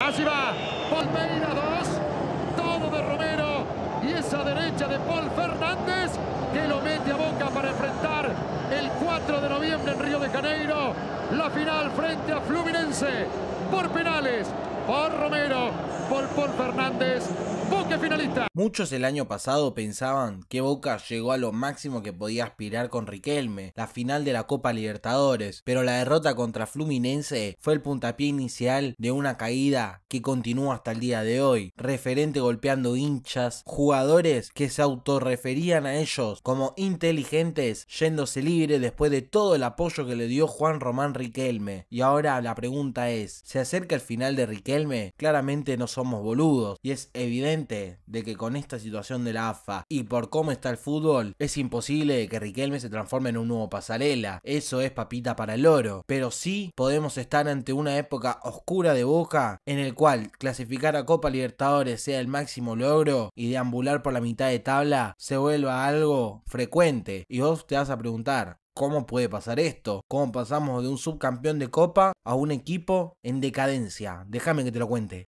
Así va, Palmeira 2, todo de Romero y esa derecha de Paul Fernández que lo mete a boca para enfrentar el 4 de noviembre en Río de Janeiro, la final frente a Fluminense por penales, por Romero, por Paul Fernández, Boca Muchos el año pasado pensaban que Boca llegó a lo máximo que podía aspirar con Riquelme, la final de la Copa Libertadores, pero la derrota contra Fluminense fue el puntapié inicial de una caída que continúa hasta el día de hoy. Referente golpeando hinchas, jugadores que se autorreferían a ellos como inteligentes, yéndose libre después de todo el apoyo que le dio Juan Román Riquelme. Y ahora la pregunta es, ¿se acerca el final de Riquelme? Claramente no somos boludos y es evidente de que que con esta situación de la AFA y por cómo está el fútbol, es imposible que Riquelme se transforme en un nuevo pasarela. Eso es papita para el oro. Pero sí podemos estar ante una época oscura de Boca en el cual clasificar a Copa Libertadores sea el máximo logro y deambular por la mitad de tabla se vuelva algo frecuente. Y vos te vas a preguntar, ¿Cómo puede pasar esto? ¿Cómo pasamos de un subcampeón de Copa a un equipo en decadencia? Déjame que te lo cuente.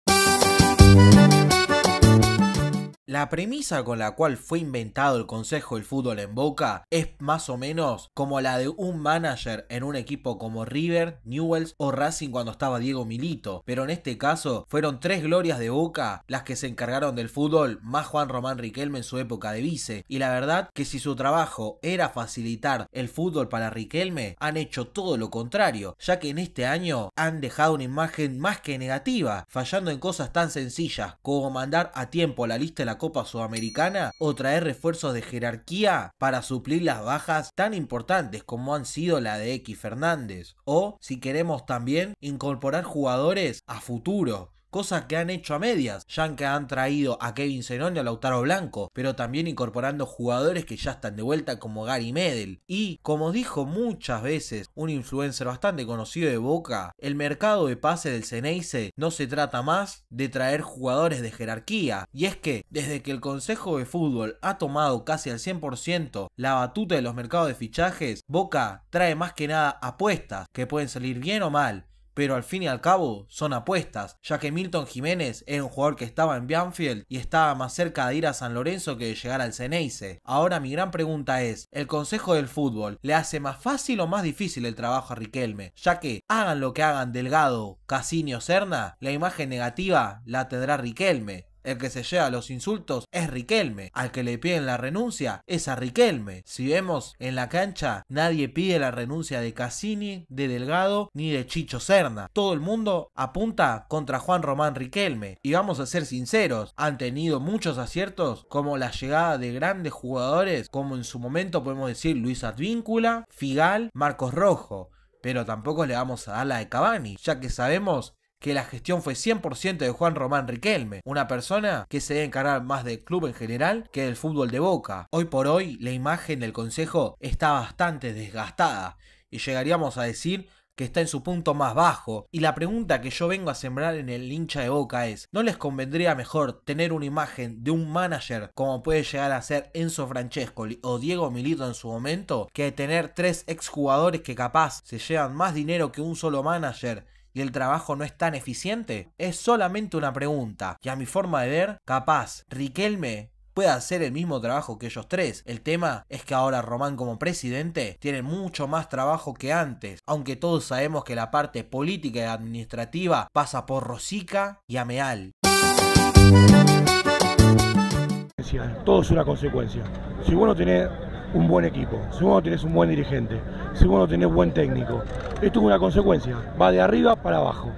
La premisa con la cual fue inventado el Consejo del Fútbol en Boca es más o menos como la de un manager en un equipo como River, Newells o Racing cuando estaba Diego Milito, pero en este caso fueron tres glorias de Boca las que se encargaron del fútbol, más Juan Román Riquelme en su época de vice, y la verdad que si su trabajo era facilitar el fútbol para Riquelme, han hecho todo lo contrario, ya que en este año han dejado una imagen más que negativa, fallando en cosas tan sencillas como mandar a tiempo la lista de la Copa Sudamericana o traer refuerzos de jerarquía para suplir las bajas tan importantes como han sido la de X Fernández. O, si queremos también, incorporar jugadores a futuro Cosas que han hecho a medias, ya que han traído a Kevin Zenón y a Lautaro Blanco, pero también incorporando jugadores que ya están de vuelta como Gary Medel. Y como dijo muchas veces un influencer bastante conocido de Boca, el mercado de pase del Ceneice no se trata más de traer jugadores de jerarquía, y es que desde que el Consejo de Fútbol ha tomado casi al 100% la batuta de los mercados de fichajes, Boca trae más que nada apuestas que pueden salir bien o mal, pero al fin y al cabo son apuestas, ya que Milton Jiménez era un jugador que estaba en Bianfield y estaba más cerca de ir a San Lorenzo que de llegar al Ceneice. Ahora mi gran pregunta es, ¿el Consejo del Fútbol le hace más fácil o más difícil el trabajo a Riquelme? Ya que hagan lo que hagan Delgado, Casini o Serna, la imagen negativa la tendrá Riquelme. El que se lleva los insultos es Riquelme. Al que le piden la renuncia es a Riquelme. Si vemos en la cancha, nadie pide la renuncia de Cassini, de Delgado ni de Chicho Serna. Todo el mundo apunta contra Juan Román Riquelme. Y vamos a ser sinceros, han tenido muchos aciertos como la llegada de grandes jugadores como en su momento podemos decir Luis Advíncula, Figal, Marcos Rojo pero tampoco le vamos a dar la de Cavani, ya que sabemos que la gestión fue 100% de Juan Román Riquelme, una persona que se debe encargar más del club en general que del fútbol de Boca. Hoy por hoy la imagen del Consejo está bastante desgastada y llegaríamos a decir que está en su punto más bajo. Y la pregunta que yo vengo a sembrar en el hincha de boca es, ¿no les convendría mejor tener una imagen de un manager como puede llegar a ser Enzo Francesco o Diego Milito en su momento que tener tres exjugadores que capaz se llevan más dinero que un solo manager el trabajo no es tan eficiente? Es solamente una pregunta, y a mi forma de ver, capaz, Riquelme pueda hacer el mismo trabajo que ellos tres. El tema es que ahora Román como presidente tiene mucho más trabajo que antes, aunque todos sabemos que la parte política y administrativa pasa por Rosica y Ameal. Todo es una consecuencia. Si uno tiene un buen equipo, si vos no tenés un buen dirigente, si vos no tenés buen técnico, esto es una consecuencia, va de arriba para abajo.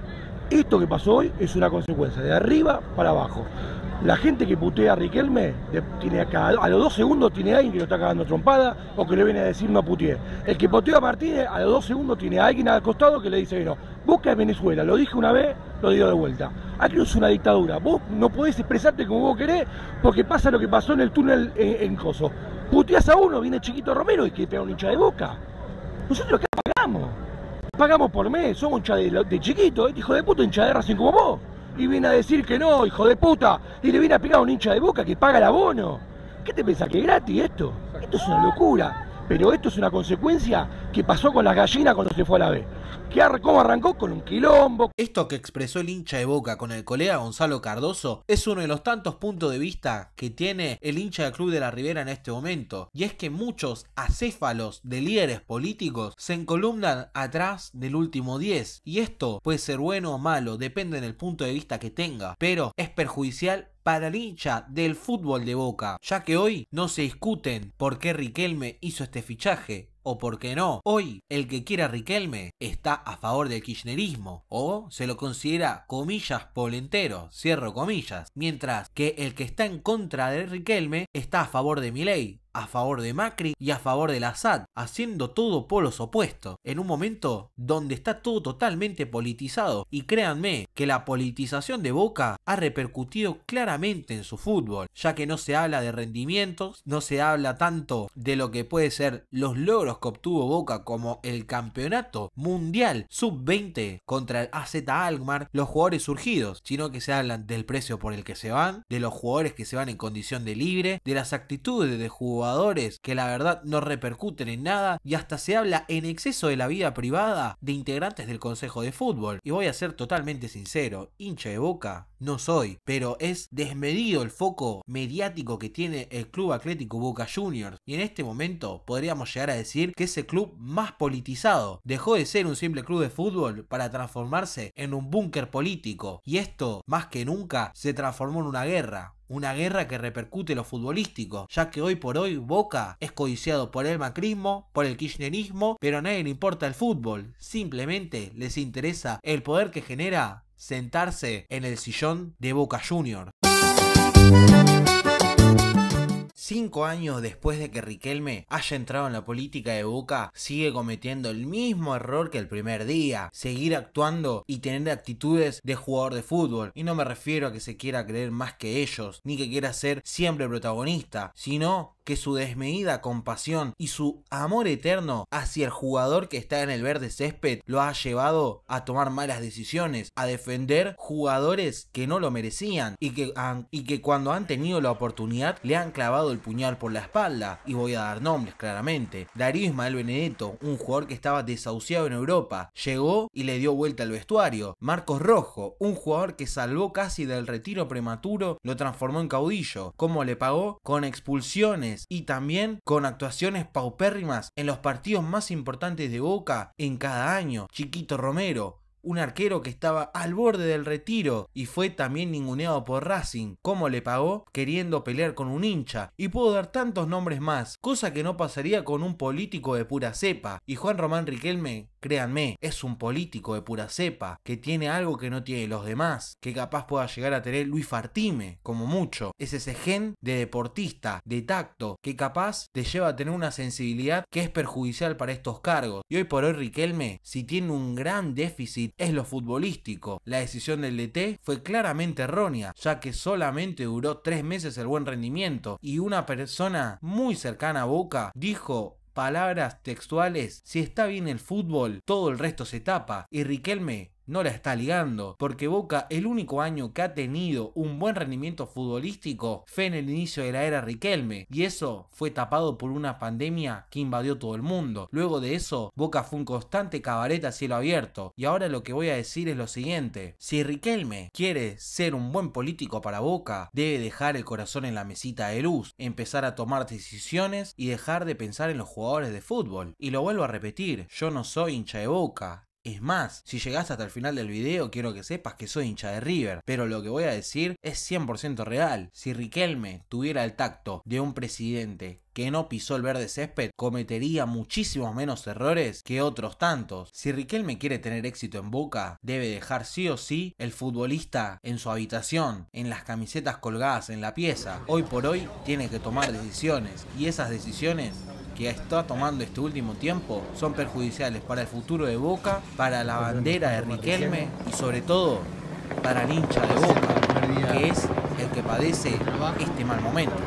Esto que pasó hoy es una consecuencia, de arriba para abajo. La gente que putea a Riquelme, tiene a los dos segundos tiene a alguien que lo está cagando trompada o que le viene a decir no a puteé. El que putea a Martínez, a los dos segundos tiene a alguien al costado que le dice que no. Busca Venezuela, lo dije una vez, lo digo de vuelta. Aquí es una dictadura, vos no podés expresarte como vos querés porque pasa lo que pasó en el túnel en, en Coso puteas a uno, viene Chiquito Romero y que pega un hincha de boca. Nosotros acá pagamos. Pagamos por mes, somos hincha de, de chiquito, este hijo de puta hincha de Racing como vos. Y viene a decir que no, hijo de puta. Y le viene a pegar a un hincha de boca que paga el abono. ¿Qué te pensás que es gratis esto? Esto es una locura. Pero esto es una consecuencia ¿Qué pasó con las gallinas cuando se fue a la B. ¿Qué ¿Cómo arrancó? Con un quilombo. Esto que expresó el hincha de Boca con el colega Gonzalo Cardoso es uno de los tantos puntos de vista que tiene el hincha del Club de la Ribera en este momento. Y es que muchos acéfalos de líderes políticos se encolumnan atrás del último 10. Y esto puede ser bueno o malo, depende del punto de vista que tenga. Pero es perjudicial para el hincha del fútbol de Boca, ya que hoy no se discuten por qué Riquelme hizo este fichaje, o por qué no, hoy el que quiera Riquelme está a favor del kirchnerismo o se lo considera comillas polentero, cierro comillas, mientras que el que está en contra de Riquelme está a favor de Milei a favor de Macri y a favor del Assad, haciendo todo polos opuestos, en un momento donde está todo totalmente politizado y créanme que la politización de Boca ha repercutido claramente en su fútbol, ya que no se habla de rendimientos, no se habla tanto de lo que puede ser los logros que obtuvo Boca como el campeonato mundial sub-20 contra el AZ Alkmaar, los jugadores surgidos, sino que se hablan del precio por el que se van, de los jugadores que se van en condición de libre, de las actitudes de jugadores jugadores que la verdad no repercuten en nada y hasta se habla en exceso de la vida privada de integrantes del Consejo de Fútbol. Y voy a ser totalmente sincero, hincha de boca no soy, pero es desmedido el foco mediático que tiene el Club Atlético Boca Juniors. Y en este momento podríamos llegar a decir que ese club más politizado dejó de ser un simple club de fútbol para transformarse en un búnker político. Y esto, más que nunca, se transformó en una guerra, una guerra que repercute en lo futbolístico, ya que hoy por hoy Boca es codiciado por el macrismo, por el kirchnerismo, pero a nadie le importa el fútbol, simplemente les interesa el poder que genera sentarse en el sillón de Boca Juniors cinco años después de que Riquelme haya entrado en la política de Boca, sigue cometiendo el mismo error que el primer día, seguir actuando y tener actitudes de jugador de fútbol. Y no me refiero a que se quiera creer más que ellos, ni que quiera ser siempre protagonista, sino que su desmedida compasión y su amor eterno hacia el jugador que está en el verde césped lo ha llevado a tomar malas decisiones, a defender jugadores que no lo merecían y que, y que cuando han tenido la oportunidad le han clavado el puñal por la espalda, y voy a dar nombres claramente. Darío Ismael Benedetto, un jugador que estaba desahuciado en Europa, llegó y le dio vuelta al vestuario. Marcos Rojo, un jugador que salvó casi del retiro prematuro, lo transformó en caudillo. ¿Cómo le pagó? Con expulsiones y también con actuaciones paupérrimas en los partidos más importantes de Boca en cada año. Chiquito Romero, un arquero que estaba al borde del retiro y fue también ninguneado por Racing. ¿Cómo le pagó? Queriendo pelear con un hincha. Y pudo dar tantos nombres más, cosa que no pasaría con un político de pura cepa. Y Juan Román Riquelme Créanme, es un político de pura cepa, que tiene algo que no tiene los demás, que capaz pueda llegar a tener Luis Fartime, como mucho. Es ese gen de deportista, de tacto, que capaz te lleva a tener una sensibilidad que es perjudicial para estos cargos. Y hoy por hoy Riquelme, si tiene un gran déficit, es lo futbolístico. La decisión del DT fue claramente errónea, ya que solamente duró tres meses el buen rendimiento y una persona muy cercana a Boca dijo palabras textuales, si está bien el fútbol, todo el resto se tapa. Y Riquelme no la está ligando, porque Boca el único año que ha tenido un buen rendimiento futbolístico fue en el inicio de la era Riquelme, y eso fue tapado por una pandemia que invadió todo el mundo. Luego de eso, Boca fue un constante cabaret a cielo abierto, y ahora lo que voy a decir es lo siguiente, si Riquelme quiere ser un buen político para Boca, debe dejar el corazón en la mesita de luz, empezar a tomar decisiones y dejar de pensar en los jugadores de fútbol. Y lo vuelvo a repetir, yo no soy hincha de Boca, es más, si llegaste hasta el final del video, quiero que sepas que soy hincha de River, pero lo que voy a decir es 100% real. Si Riquelme tuviera el tacto de un presidente que no pisó el verde césped cometería muchísimos menos errores que otros tantos. Si Riquelme quiere tener éxito en Boca, debe dejar sí o sí el futbolista en su habitación, en las camisetas colgadas en la pieza. Hoy por hoy tiene que tomar decisiones y esas decisiones que está tomando este último tiempo son perjudiciales para el futuro de Boca, para la bandera de Riquelme y sobre todo para el hincha de Boca, que es el que padece este mal momento.